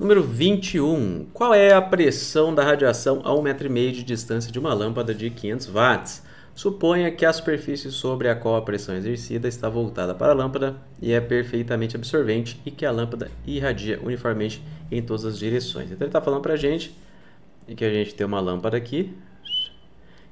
Número 21. Qual é a pressão da radiação a 1,5 metro de distância de uma lâmpada de 500 watts? Suponha que a superfície sobre a qual a pressão é exercida está voltada para a lâmpada e é perfeitamente absorvente e que a lâmpada irradia uniformemente em todas as direções. Então ele está falando para a gente que a gente tem uma lâmpada aqui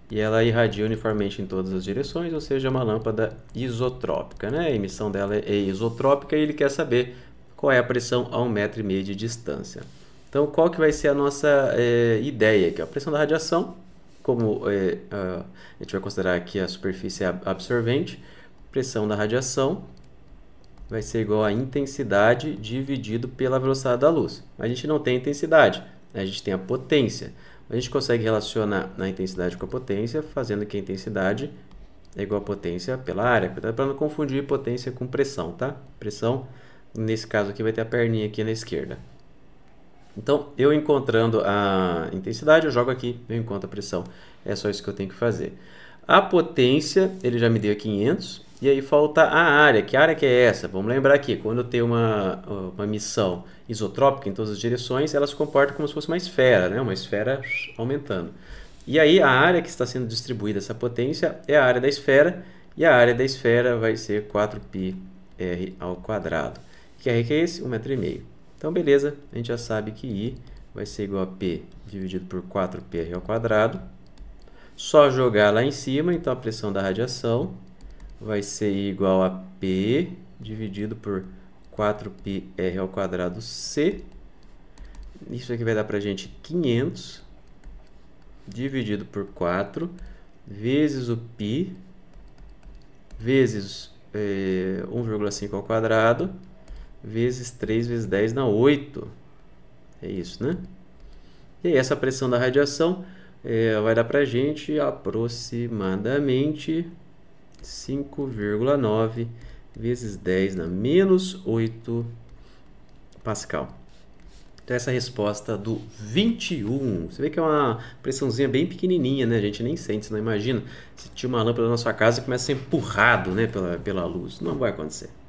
e ela irradia uniformemente em todas as direções, ou seja, é uma lâmpada isotrópica. Né? A emissão dela é isotrópica e ele quer saber qual é a pressão a um metro e meio de distância. Então, qual que vai ser a nossa é, ideia aqui? A pressão da radiação, como é, a, gente vai considerar aqui a superfície absorvente, pressão da radiação vai ser igual à intensidade dividido pela velocidade da luz. A gente não tem intensidade, né? a gente tem a potência. A gente consegue relacionar a intensidade com a potência, fazendo que a intensidade é igual à potência pela área. Para não confundir potência com pressão, tá? Pressão Nesse caso aqui vai ter a perninha aqui na esquerda. Então, eu encontrando a intensidade, eu jogo aqui, eu encontro a pressão. É só isso que eu tenho que fazer. A potência, ele já me deu 500. E aí falta a área. Que área que é essa? Vamos lembrar aqui, quando eu tenho uma, uma missão isotrópica em todas as direções, ela se comporta como se fosse uma esfera, né? uma esfera aumentando. E aí a área que está sendo distribuída essa potência é a área da esfera, e a área da esfera vai ser 4πr ao quadrado. R que é esse? 1,5m. Então, beleza, a gente já sabe que I vai ser igual a P dividido por 4πr ao quadrado. Só jogar lá em cima, então a pressão da radiação vai ser igual a P dividido por 4πr ao quadrado C. Isso aqui vai dar para a gente 500 dividido por 4 vezes o π vezes é, eh, 1,5 ao quadrado vezes 3 vezes 10 na 8. É isso, né? E aí, essa pressão da radiação é, vai dar para a gente aproximadamente 5,9 vezes 10 na menos 8 Pascal. Então, essa é a resposta do 21. Você vê que é uma pressãozinha bem pequenininha, né? A gente nem sente, não imagina. Se tinha uma lâmpada na sua casa e começa a ser empurrado né, pela, pela luz. Não vai acontecer.